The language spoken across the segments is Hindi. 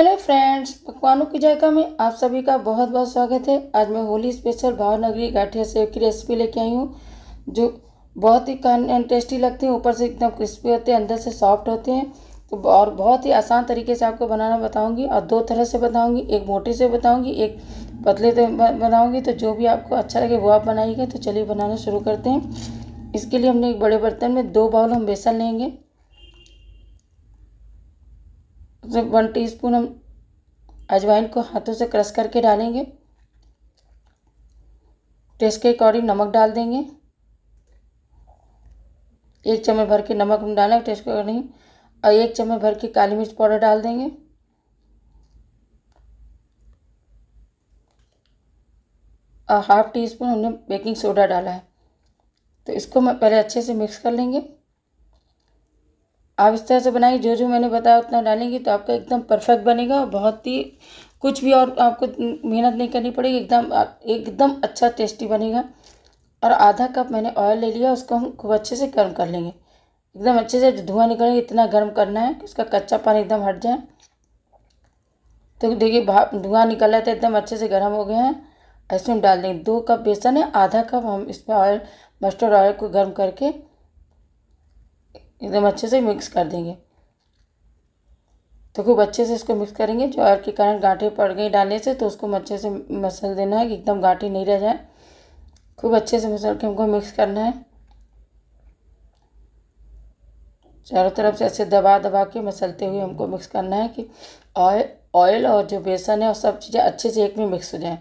हेलो फ्रेंड्स पकवानों की जायका में आप सभी का बहुत बहुत स्वागत है आज मैं होली स्पेशल भावनगरी गाठिया सेब की रेसिपी लेके आई हूँ जो बहुत ही कान एंड टेस्टी लगती हैं ऊपर से एकदम क्रिस्पी होते हैं अंदर से सॉफ्ट होते हैं तो और बहुत ही आसान तरीके से आपको बनाना बताऊँगी और दो तरह से बताऊँगी एक मोटे से बताऊँगी एक पतले से बनाऊँगी तो जो भी आपको अच्छा लगे वो आप बनाइएगा तो चलिए बनाना शुरू करते हैं इसके लिए हमने एक बड़े बर्तन में दो बाउल हम बेसन लेंगे उसमें वन टीस्पून हम अजवाइन को हाथों से क्रश करके डालेंगे टेस्ट के अकॉर्डिंग नमक डाल देंगे एक चम्मच भर के नमक हम डालेंगे टेस्ट के अकॉर्डिंग और एक चम्मच भर के काली मिर्च पाउडर डाल देंगे और हाफ टी स्पून हमने बेकिंग सोडा डाला है तो इसको मैं पहले अच्छे से मिक्स कर लेंगे आप इस तरह से बनाएंगे जो जो मैंने बताया उतना डालेंगे तो आपका एकदम परफेक्ट बनेगा और बहुत ही कुछ भी और आपको मेहनत नहीं करनी पड़ेगी एकदम एकदम अच्छा टेस्टी बनेगा और आधा कप मैंने ऑयल ले लिया उसको हम खूब अच्छे से गर्म कर लेंगे एकदम अच्छे से धुआं निकलेंगे इतना गर्म करना है कि उसका कच्चा पानी एकदम हट जाए तो देखिए धुआं निकल रहा था तो एकदम अच्छे से गर्म हो गया है ऐसे हम डाल देंगे दो कप बेसन है आधा कप हम इसमें ऑयल मस्टर्ड ऑयल को गर्म करके एकदम अच्छे से मिक्स कर देंगे तो खूब अच्छे से इसको मिक्स करेंगे जो और के कारण गांठे पड़ गई डालने से तो उसको अच्छे से मसल देना है कि एकदम गाँठे नहीं रह जाए खूब अच्छे से मसल के हमको मिक्स करना है चारों तरफ से ऐसे दबा दबा के मसलते हुए हमको मिक्स करना है कि ऑयल ऑयल और जो बेसन है और सब चीज़ें अच्छे से एक में मिक्स हो जाएँ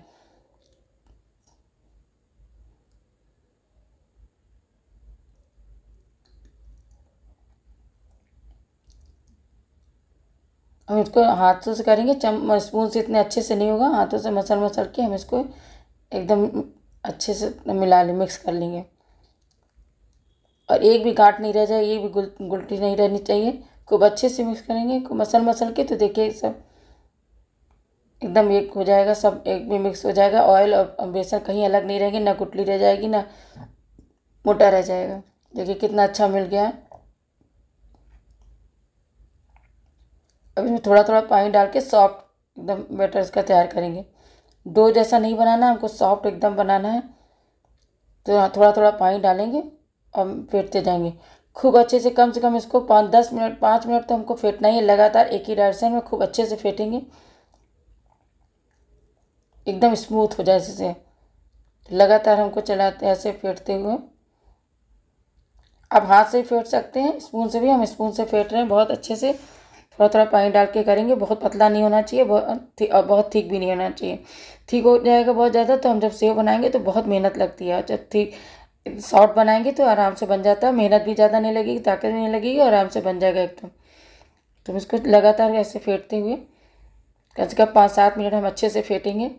हम इसको हाथों से करेंगे चम स्पून से इतने अच्छे से नहीं होगा हाथों से मसल मसल के हम इसको एकदम अच्छे से मिला लें मिक्स कर लेंगे और एक भी गांठ नहीं रह जाए ये भी गुल गुलटी नहीं रहनी चाहिए खूब अच्छे से मिक्स करेंगे खूब मसल मसल के तो देखिए सब एकदम एक हो जाएगा सब एक भी मिक्स हो जाएगा ऑयल और बेसन कहीं अलग नहीं रहेंगे ना गुटली रह जाएगी ना मोटा रह जाएगा देखिए कितना अच्छा मिल गया है अब इसमें थोड़ा थोड़ा पानी डाल के सॉफ्ट एकदम बैटर इसका तैयार करेंगे डो जैसा नहीं बनाना हमको सॉफ्ट एकदम बनाना है तो थोड़ा थोड़ा पानी डालेंगे और फेंटते जाएंगे खूब अच्छे से कम से कम इसको पाँच दस मिनट पाँच मिनट तो हमको फेंटना ही लगातार एक ही डायरेक्शन में खूब अच्छे से फेंटेंगे एकदम स्मूथ हो जाए इससे लगातार हमको चलाते ऐसे फेंटते हुए अब हाथ से फेंट सकते हैं स्पून से भी हम स्पून से फेंट रहे हैं बहुत अच्छे से थोड़ा थोड़ा पानी डाल के करेंगे बहुत पतला नहीं होना चाहिए बहुत बहुत ठीक भी नहीं होना चाहिए ठीक हो जाएगा बहुत ज़्यादा तो हम जब सेव बनाएंगे तो बहुत मेहनत लगती है जब ठीक शॉर्ट बनाएंगे तो आराम से बन जाता है मेहनत भी ज़्यादा नहीं लगेगी ताकत भी नहीं लगेगी आराम से बन जाएगा एकदम तो हम इसको लगातार ऐसे फेंटते हुए कम से कम पाँच सात मिनट हम अच्छे से फेंटेंगे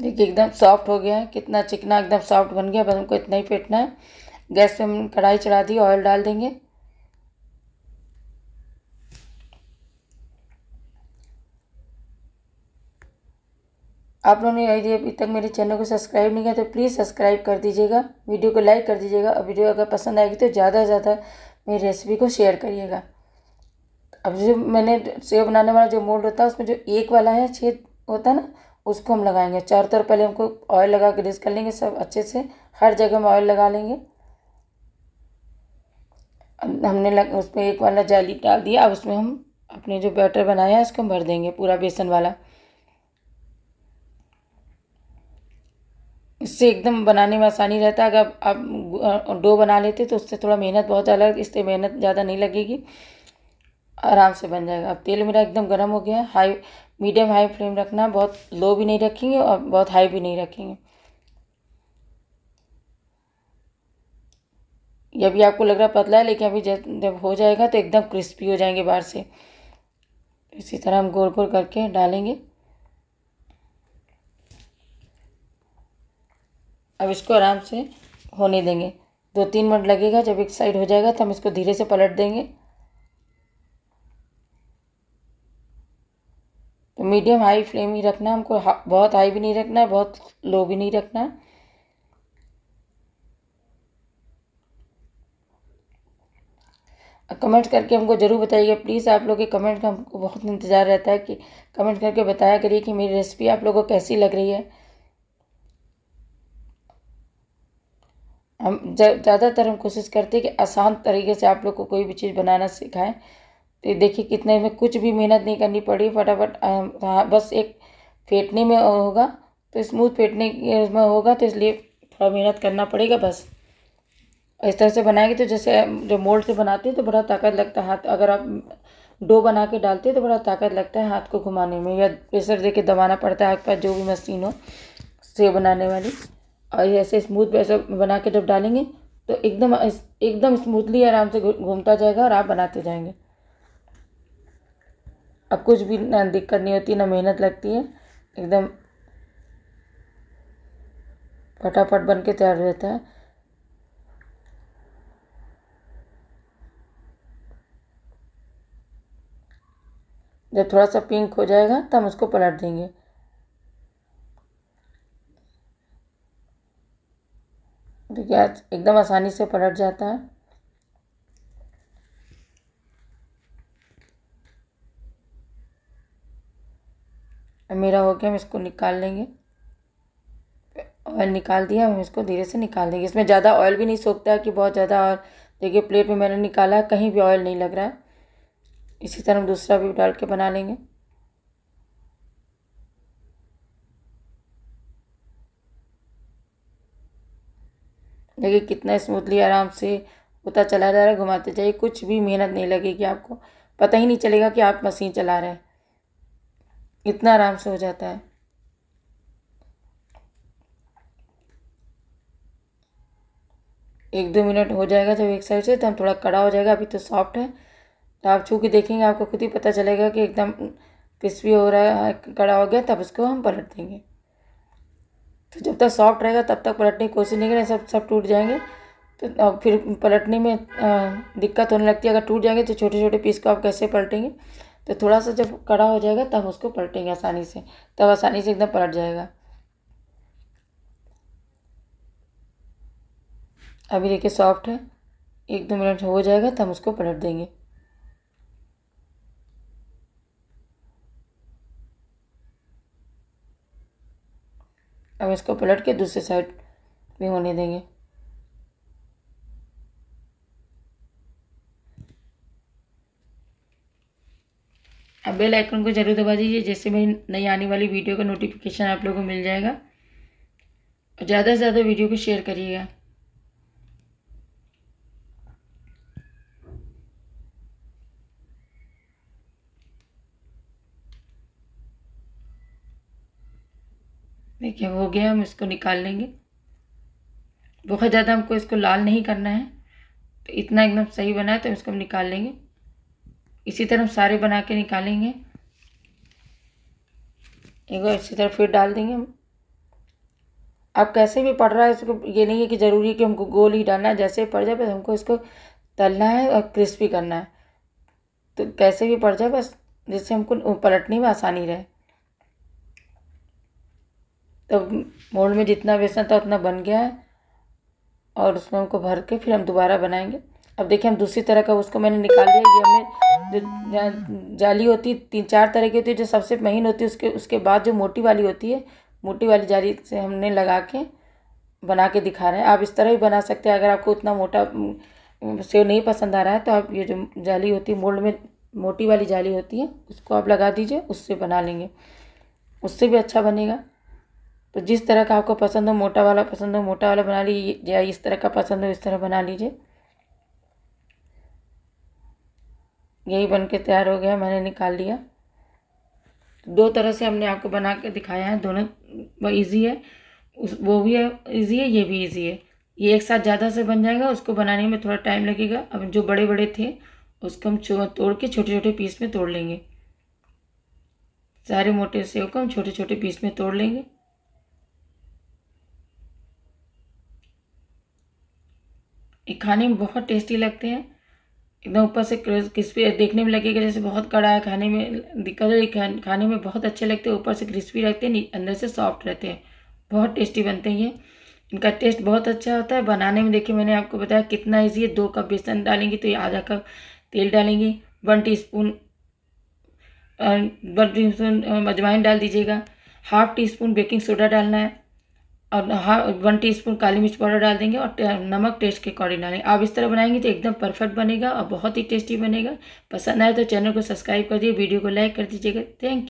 देखिए एकदम सॉफ्ट हो गया है कितना चिकना एकदम सॉफ्ट बन गया बस हमको इतना ही फेंटना है गैस पे हम कढ़ाई चढ़ा दी ऑयल डाल देंगे आप लोगों ने यदि अभी तक मेरे चैनल को सब्सक्राइब नहीं किया तो प्लीज़ सब्सक्राइब कर दीजिएगा वीडियो को लाइक कर दीजिएगा और वीडियो अगर पसंद आएगी तो ज़्यादा से ज़्यादा मेरी रेसिपी को शेयर करिएगा अब जो मैंने सेव बनाने वाला जो मोल्ड होता है उसमें जो एक वाला है छेद होता है ना उसको हम लगाएंगे चारों तरफ पहले हमको ऑयल लगा के ग्रेस कर लेंगे सब अच्छे से हर जगह हम ऑयल लगा लेंगे हमने लग उस पर एक वाला जाली डाल दिया अब उसमें हम अपने जो बैटर बनाया है उसको भर देंगे पूरा बेसन वाला इससे एकदम बनाने में आसानी रहता है अगर आप डो बना लेते तो उससे थोड़ा मेहनत बहुत ज़्यादा इससे मेहनत ज़्यादा नहीं लगेगी आराम से बन जाएगा अब तेल मेरा एकदम गर्म हो गया हाई मीडियम हाई फ्लेम रखना बहुत लो भी नहीं रखेंगे और बहुत हाई भी नहीं रखेंगे ये भी आपको लग रहा पतला है लेकिन अभी जब जब हो जाएगा तो एकदम क्रिस्पी हो जाएंगे बाहर से इसी तरह हम गोल गोल करके डालेंगे अब इसको आराम से होने देंगे दो तीन मिनट लगेगा जब एक साइड हो जाएगा तो हम इसको धीरे से पलट देंगे तो मीडियम हाई फ्लेम ही रखना हमको हा, बहुत हाई भी नहीं रखना है बहुत लो भी नहीं रखना है कमेंट करके हमको ज़रूर बताइएगा प्लीज़ आप लोग के कमेंट का हमको बहुत इंतज़ार रहता है कि कमेंट करके बताया करिए कि मेरी रेसिपी आप लोगों को कैसी लग रही है हम ज़्यादातर हम कोशिश करते हैं कि आसान तरीके से आप लोग को कोई भी चीज़ बनाना सिखाएं तो देखिए कितने में कुछ भी मेहनत नहीं करनी पड़ी फटाफट हाँ बस एक फेंटने में होगा तो स्मूथ फेंटने में होगा तो इसलिए थोड़ा मेहनत करना पड़ेगा बस इस तरह से बनाएंगे तो जैसे जो मोल्ड से बनाते हैं तो बड़ा ताकत लगता है हाथ अगर आप डो बना के डालते हैं तो बड़ा ताकत लगता है हाथ को घुमाने में या प्रेशर दे के दबाना पड़ता है आपके पास जो भी मशीन हो से बनाने वाली और ऐसे स्मूथ प्रेशर बना के जब डालेंगे तो एकदम एकदम स्मूथली आराम से घूमता जाएगा और आप बनाते जाएंगे अब कुछ भी ना दिक्कत नहीं होती ना मेहनत लगती है एकदम फटाफट बन के तैयार हो जाता है जब थोड़ा सा पिंक हो जाएगा तब हम उसको पलट देंगे देखिए आज एकदम आसानी से पलट जाता है मेरा हो गया हम इसको निकाल लेंगे ऑयल निकाल दिया हम इसको धीरे से निकाल देंगे इसमें ज़्यादा ऑयल भी नहीं सोखता है कि बहुत ज़्यादा और देखिए प्लेट में मैंने निकाला कहीं भी ऑयल नहीं लग रहा है इसी तरह हम दूसरा भी डाल के बना लेंगे देखिए कितना स्मूथली आराम से होता चला जा रहा है घुमाते जाइए कुछ भी मेहनत नहीं लगेगी आपको पता ही नहीं चलेगा कि आप मशीन चला रहे हैं कितना आराम से हो जाता है एक दो मिनट हो जाएगा जब एक साइड से तो हम थोड़ा कड़ा हो जाएगा अभी तो सॉफ्ट है तो आप छू के देखेंगे आपको खुद ही पता चलेगा कि एकदम क्रिस्पी हो रहा है कड़ा हो गया तब उसको हम पलट देंगे तो जब तक सॉफ्ट रहेगा तब तक पलटने की कोशिश नहीं करें सब सब टूट जाएंगे तो फिर पलटने में दिक्कत होने लगती है अगर टूट जाएंगे तो छोटे छोटे पीस को आप कैसे पलटेंगे तो थोड़ा सा जब कड़ा हो जाएगा तब उसको पलटेंगे आसानी से तब आसानी से एकदम पलट जाएगा अभी देखिए सॉफ्ट है एक दो मिनट हो जाएगा तब उसको पलट देंगे अब इसको पलट के दूसरे साइड भी होने देंगे अब बेल आइकन को ज़रूर दबा दीजिए जैसे मेरी नई आने वाली वीडियो का नोटिफिकेशन आप लोगों को मिल जाएगा और ज़्यादा से ज़्यादा वीडियो को शेयर करिएगा देखिए हो गया हम इसको निकाल लेंगे बहुत ज़्यादा हमको इसको लाल नहीं करना है तो इतना एकदम सही बना है तो इसको हम निकाल लेंगे इसी तरह हम सारे बना के निकालेंगे एक बार इसी तरह फिर डाल देंगे हम आप कैसे भी पड़ रहा है इसको ये नहीं है कि ज़रूरी है कि हमको गोल ही डालना है जैसे पड़ जाए बस हमको इसको तलना है और क्रिस्पी करना है तो कैसे भी पड़ जाए बस जिससे हमको पलटने में आसानी रहे तो मोल्ड में जितना बेसन था उतना बन गया है और उसमें हमको भर के फिर हम दोबारा बनाएंगे अब देखिए हम दूसरी तरह का उसको मैंने निकाल दिया ये हमने जो जाली होती है तीन चार तरह की होती है जो सबसे महीन होती है उसके उसके बाद जो मोटी वाली होती है मोटी वाली जाली से हमने लगा के बना के दिखा रहे हैं आप इस तरह भी बना सकते हैं अगर आपको उतना मोटा सेव नहीं पसंद आ रहा है तो आप ये जो जाली होती है मोल्ड में मोटी वाली जाली होती है उसको आप लगा दीजिए उससे बना लेंगे उससे भी अच्छा बनेगा तो जिस तरह का आपको पसंद हो मोटा वाला पसंद हो मोटा वाला बना लीजिए या इस तरह का पसंद हो इस तरह बना लीजिए यही बन के तैयार हो गया मैंने निकाल लिया तो दो तरह से हमने आपको बना के दिखाया है दोनों ईजी है उस वो भी है ईजी है ये भी ईजी है ये एक साथ ज़्यादा से बन जाएगा उसको बनाने में थोड़ा टाइम लगेगा अब जो बड़े बड़े थे उसको हम तोड़ के छोटे छोटे पीस में तोड़ लेंगे सारे मोटे सेव को हम छोटे छोटे पीस में तोड़ लेंगे ये खाने में बहुत टेस्टी लगते हैं एकदम ऊपर से क्रिस्पी देखने में लगेगा जैसे बहुत कड़ा है खाने में दिक्कत है खाने में बहुत अच्छे लगते हैं ऊपर से क्रिस्पी रहते हैं अंदर से सॉफ्ट रहते हैं बहुत टेस्टी बनते हैं ये इनका टेस्ट बहुत अच्छा होता है बनाने में देखिए मैंने आपको बताया कितना ईजी है दो कप बेसन डालेंगे तो ये आधा कप तेल डालेंगे one teaspoon one teaspoon अजवाइन डाल दीजिएगा half teaspoon baking soda डालना है और हाँ वन स्पून काली मिर्च पाउडर डाल देंगे और नमक टेस्ट के अकॉर्डिंग डालेंगे आप इस तरह बनाएंगे तो एकदम परफेक्ट बनेगा और बहुत ही टेस्टी बनेगा पसंद आए तो चैनल को सब्सक्राइब कर दिए वीडियो को लाइक कर दीजिएगा थैंक